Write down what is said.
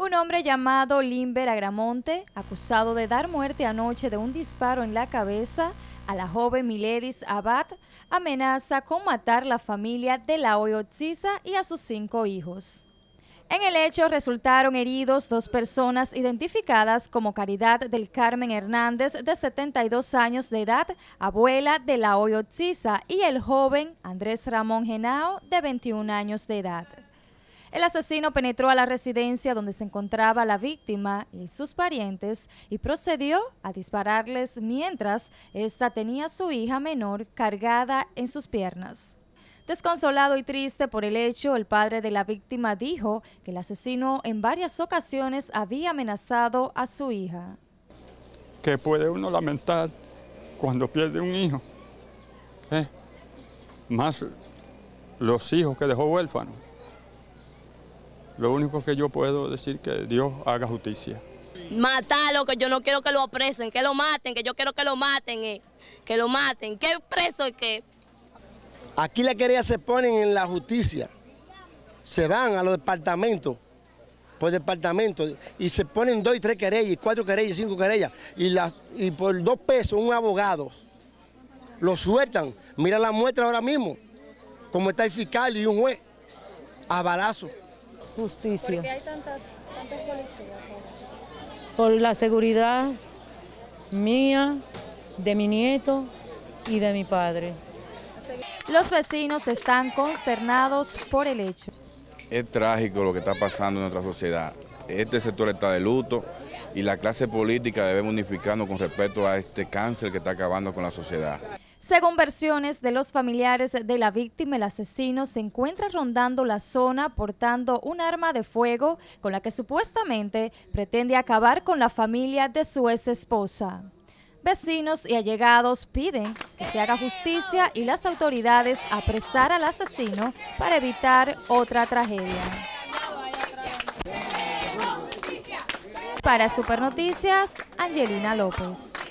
Un hombre llamado Limber Agramonte, acusado de dar muerte anoche de un disparo en la cabeza a la joven Miledis Abad, amenaza con matar la familia de la tziza y a sus cinco hijos. En el hecho resultaron heridos dos personas identificadas como Caridad del Carmen Hernández, de 72 años de edad, abuela de la tziza y el joven Andrés Ramón Genao, de 21 años de edad. El asesino penetró a la residencia donde se encontraba la víctima y sus parientes y procedió a dispararles mientras esta tenía a su hija menor cargada en sus piernas. Desconsolado y triste por el hecho, el padre de la víctima dijo que el asesino en varias ocasiones había amenazado a su hija. ¿Qué puede uno lamentar cuando pierde un hijo, ¿eh? más los hijos que dejó huérfanos. Lo único que yo puedo decir que Dios haga justicia. Matarlo, que yo no quiero que lo apresen, que lo maten, que yo quiero que lo maten, eh, que lo maten. ¿Qué preso es que? Aquí la querella se ponen en la justicia, se van a los departamentos, por departamentos, y se ponen dos y tres querellas, cuatro querellas, cinco querellas, y, y por dos pesos un abogado lo sueltan. Mira la muestra ahora mismo, como está el fiscal y un juez, a balazo justicia. ¿Por hay tantas, policías? Por la seguridad mía, de mi nieto y de mi padre. Los vecinos están consternados por el hecho. Es trágico lo que está pasando en nuestra sociedad. Este sector está de luto y la clase política debe unificarnos con respecto a este cáncer que está acabando con la sociedad. Según versiones de los familiares de la víctima, el asesino se encuentra rondando la zona portando un arma de fuego con la que supuestamente pretende acabar con la familia de su ex esposa. Vecinos y allegados piden que se haga justicia y las autoridades apresar al asesino para evitar otra tragedia. Para Supernoticias, Angelina López.